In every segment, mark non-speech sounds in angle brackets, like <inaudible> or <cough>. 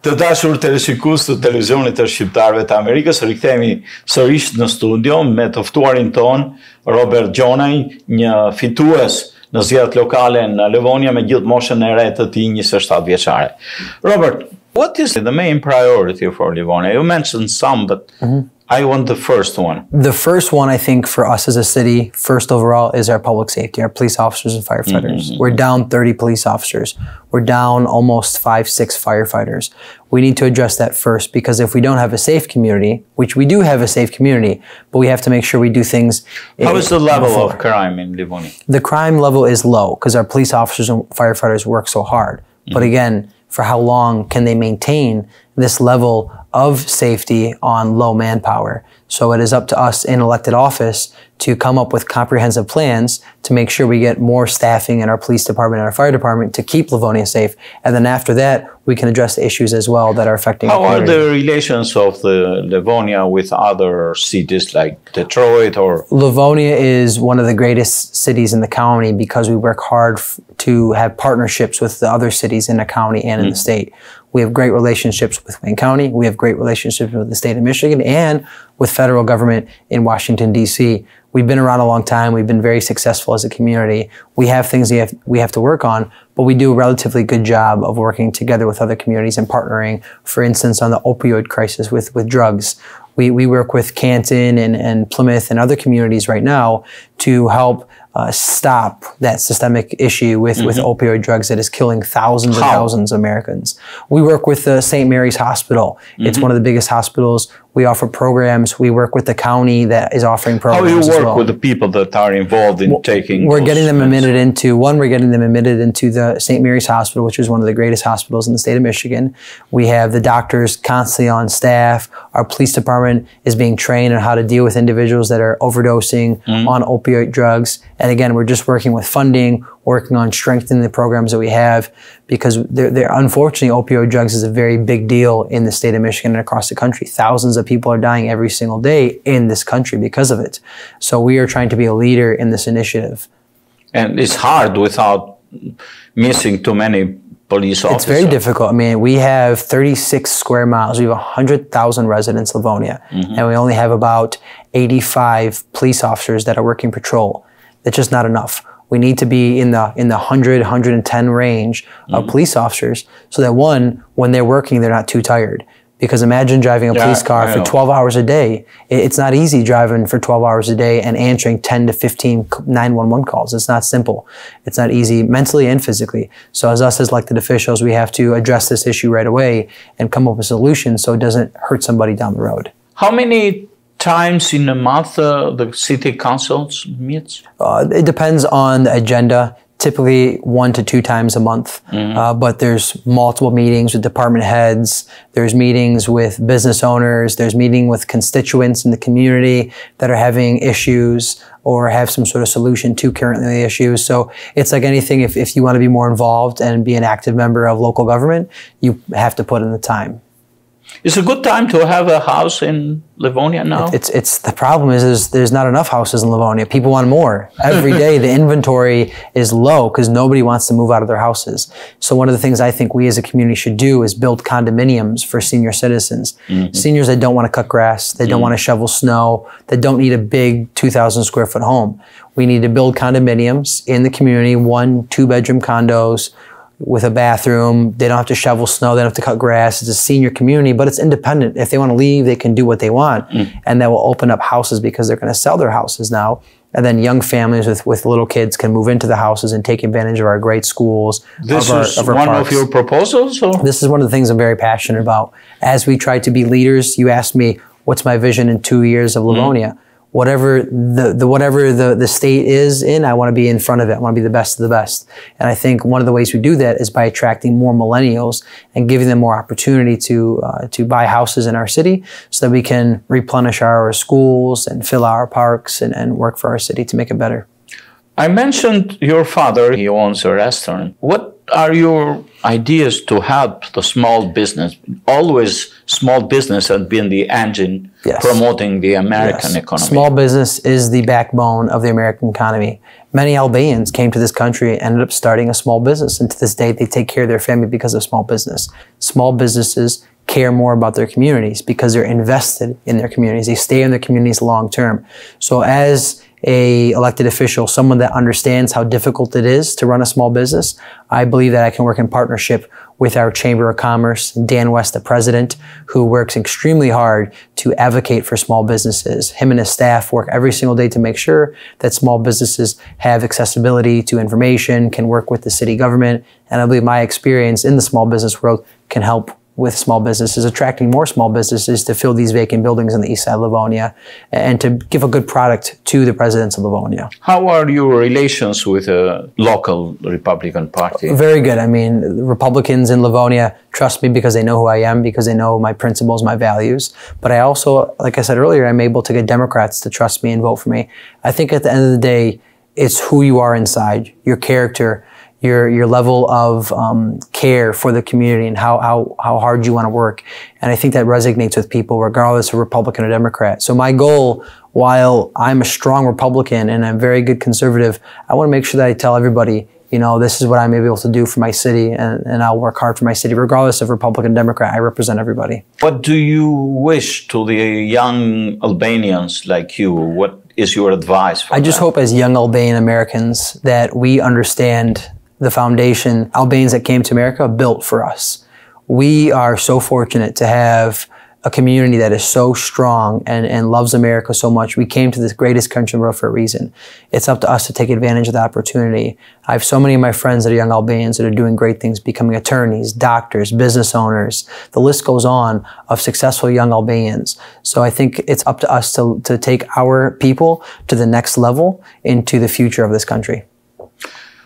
Të dashur të rishikus të televizionit të shqiptarve të Amerikës, rikëthemi sërishë në studio me tëftuarin ton, Robert Gjonaj, një fitues në zjetët lokale në Levonia me gjithë moshën e rejtë të ti një sështatë vjeqare. Robert, what is the main priority for Levonia? You mentioned some, but mhm. I want the first one. The first one, I think, for us as a city, first overall, is our public safety, our police officers and firefighters. Mm-hmm. We're down 30 police officers. We're down almost five, six firefighters. We need to address that first because if we don't have a safe community, which we do have a safe community, but we have to make sure we do things. How is the level before. of crime in Livonia? The crime level is low because our police officers and firefighters work so hard. Mm-hmm. But again, for how long can they maintain this level of safety on low manpower. So it is up to us in elected office to come up with comprehensive plans to make sure we get more staffing in our police department and our fire department to keep Livonia safe. And then after that, we can address the issues as well that are affecting. How are the relations of the Livonia with other cities like Detroit or? Livonia is one of the greatest cities in the county because we work hard to have partnerships with the other cities in the county and in the mm. state. We have great relationships with Wayne County. We have great relationships with the state of Michigan and with federal government in Washington, D.C. We've been around a long time. We've been very successful as a community. We have things we have, we have to work on, but we do a relatively good job of working together with other communities and partnering, for instance, on the opioid crisis with, with drugs. We, we work with Canton and, and Plymouth and other communities right now to help uh, stop that systemic issue with, mm-hmm. with opioid drugs that is killing thousands How? and thousands of Americans. We work with the St. Mary's Hospital. Mm-hmm. It's one of the biggest hospitals. We offer programs. We work with the county that is offering programs. How do you work well. with the people that are involved in well, taking? We're getting them meds. admitted into one. We're getting them admitted into the St. Mary's Hospital, which is one of the greatest hospitals in the state of Michigan. We have the doctors constantly on staff. Our police department is being trained on how to deal with individuals that are overdosing mm-hmm. on opioid drugs and again, we're just working with funding, working on strengthening the programs that we have because they're, they're, unfortunately opioid drugs is a very big deal in the state of Michigan and across the country. Thousands of people are dying every single day in this country because of it. So we are trying to be a leader in this initiative. And it's hard without missing too many police officers. It's very difficult. I mean, we have 36 square miles. We have 100,000 residents in Livonia, mm -hmm. and we only have about 85 police officers that are working patrol it's just not enough. We need to be in the in the 100, 110 range of mm-hmm. police officers so that one, when they're working, they're not too tired. Because imagine driving a yeah, police car for 12 hours a day. It's not easy driving for 12 hours a day and answering 10 to 15 911 calls. It's not simple. It's not easy mentally and physically. So as us as elected officials, we have to address this issue right away and come up with solutions so it doesn't hurt somebody down the road. How many times in a month uh, the city councils meets? Uh, it depends on the agenda. Typically, one to two times a month, mm-hmm. uh, but there's multiple meetings with department heads. There's meetings with business owners. There's meeting with constituents in the community that are having issues or have some sort of solution to currently issues. So it's like anything. If if you want to be more involved and be an active member of local government, you have to put in the time. It's a good time to have a house in Livonia now. it's it's the problem is, is there's not enough houses in Livonia. People want more every day. the inventory is low because nobody wants to move out of their houses. So one of the things I think we as a community should do is build condominiums for senior citizens, mm -hmm. seniors that don't want to cut grass, they don't mm -hmm. want to shovel snow, that don't need a big 2,000 square foot home. We need to build condominiums in the community, one two bedroom condos with a bathroom. They don't have to shovel snow. They don't have to cut grass. It's a senior community, but it's independent. If they want to leave, they can do what they want. Mm. And that will open up houses because they're going to sell their houses now. And then young families with, with little kids can move into the houses and take advantage of our great schools. This of our, is of one parks. of your proposals? Or? This is one of the things I'm very passionate about. As we try to be leaders, you asked me, what's my vision in two years of mm. Livonia? Mm whatever the, the whatever the, the state is in, I want to be in front of it. I want to be the best of the best. And I think one of the ways we do that is by attracting more millennials and giving them more opportunity to uh, to buy houses in our city, so that we can replenish our schools and fill our parks and, and work for our city to make it better. I mentioned your father. He owns a restaurant. What are your ideas to help the small business? Always, small business has been the engine yes. promoting the American yes. economy. Small business is the backbone of the American economy. Many Albanians came to this country and ended up starting a small business, and to this day, they take care of their family because of small business. Small businesses care more about their communities because they're invested in their communities. They stay in their communities long term. So as a elected official, someone that understands how difficult it is to run a small business, I believe that I can work in partnership with our Chamber of Commerce, Dan West, the president, who works extremely hard to advocate for small businesses. Him and his staff work every single day to make sure that small businesses have accessibility to information, can work with the city government, and I believe my experience in the small business world can help with small businesses, attracting more small businesses to fill these vacant buildings on the east side of Livonia and to give a good product to the residents of Livonia. How are your relations with the local Republican Party? Very good. I mean, Republicans in Livonia trust me because they know who I am, because they know my principles, my values. But I also, like I said earlier, I'm able to get Democrats to trust me and vote for me. I think at the end of the day, it's who you are inside, your character, your your level of um, care for the community and how how how hard you want to work. And I think that resonates with people, regardless of Republican or Democrat. So my goal, while I'm a strong Republican and I'm a very good conservative, I want to make sure that I tell everybody. You know, this is what I'm able to do for my city, and, and I'll work hard for my city, regardless of Republican, Democrat. I represent everybody. What do you wish to the young Albanians like you? What is your advice? I just that? hope, as young Albanian Americans, that we understand the foundation Albanians that came to America built for us. We are so fortunate to have a community that is so strong and, and loves America so much. We came to this greatest country in the world for a reason. It's up to us to take advantage of the opportunity. I have so many of my friends that are young Albanians that are doing great things, becoming attorneys, doctors, business owners. The list goes on of successful young Albanians. So I think it's up to us to, to take our people to the next level into the future of this country.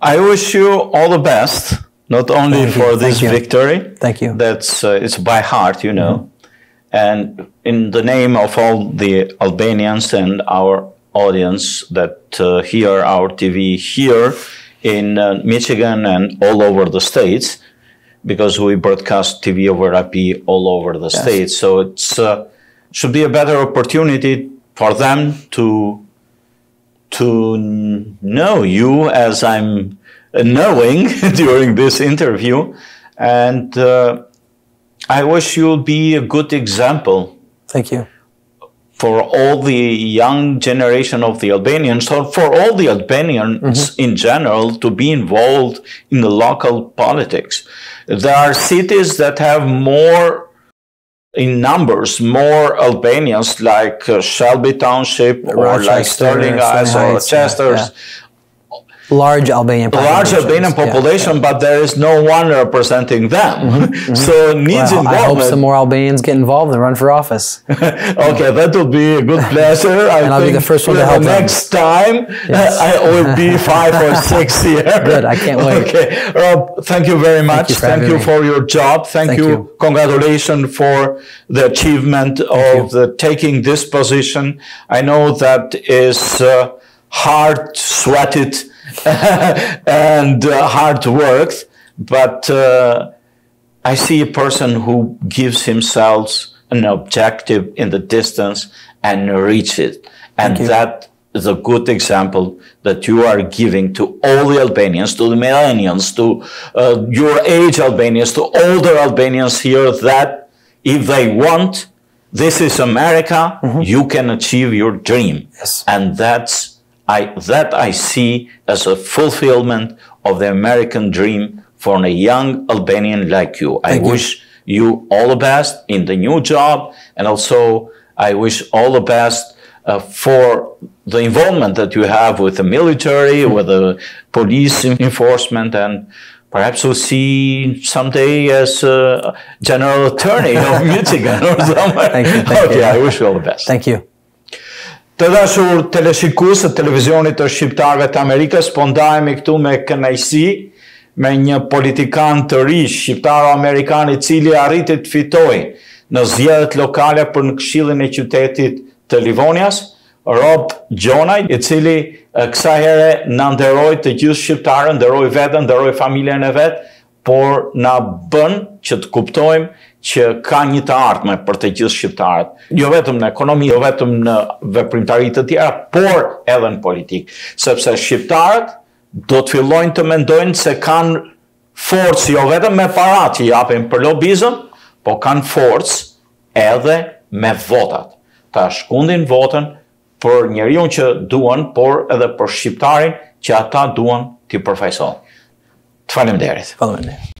I wish you all the best, not only Thank for you. this Thank victory. Thank you. That's uh, it's by heart, you know, mm -hmm. and in the name of all the Albanians and our audience that uh, hear our TV here in uh, Michigan and all over the states, because we broadcast TV over IP all over the yes. states. So it's uh, should be a better opportunity for them to to know you as I'm knowing <laughs> during this interview. And uh, I wish you'll be a good example. Thank you. For all the young generation of the Albanians, or for all the Albanians mm-hmm. in general, to be involved in the local politics. There are cities that have more in numbers more Albanians like uh, Shelby Township or Rochester, like Sterling Eyes or Chester's yeah large Albanian large Albanian population, yeah, yeah. but there is no one representing them. Mm-hmm, mm-hmm. So needs well, involvement. I hope some more Albanians get involved and run for office. <laughs> okay, that will be a good pleasure. <laughs> I and I'll be the first one to help. The them. next time, yes. <laughs> I will be five or six here. Good, I can't wait. Okay, Rob, thank you very much. Thank you for, thank you for your job. Thank, thank you. you. Congratulations for the achievement thank of the, taking this position. I know that is uh, hard, sweated <laughs> and uh, hard work, but uh, I see a person who gives himself an objective in the distance and reaches it. And that is a good example that you are giving to all the Albanians, to the millennials, to uh, your age Albanians, to older Albanians here that if they want, this is America, mm -hmm. you can achieve your dream. Yes. And that's I, that I see as a fulfillment of the American dream for a young Albanian like you. I Thank wish you. you. all the best in the new job, and also I wish all the best uh, for the involvement that you have with the military, hmm. with the police enforcement, and perhaps we'll see someday as a general attorney of <laughs> Michigan or somewhere. Thank you. Thank okay, you. I wish you all the best. Thank you. Të dashur teleshikues të televizionit të shqiptarve të Amerikës, po ndajemi këtu me kënaqësi me një politikan të ri shqiptar amerikan i cili arriti të fitojë në zgjedhjet lokale për në Këshillin e Qytetit të Livonias, Rob Jonaj, i cili kësaj herë na nderoi të gjithë shqiptarën, nderoi veten, nderoi familjen e vet, por na bën që të kuptojmë që ka një të ardhme për të gjithë shqiptarët, jo vetëm në ekonomi, jo vetëm në veprimtarit të tjera, por edhe në politikë, sepse shqiptarët do të fillojnë të mendojnë se kanë forës jo vetëm me parat që japim për lobizëm, po kanë forës edhe me votat. Ta shkundin votën për njëri unë që duan, por edhe për shqiptarin që ata duan të përfajsojnë. Të falem derit. Falem derit.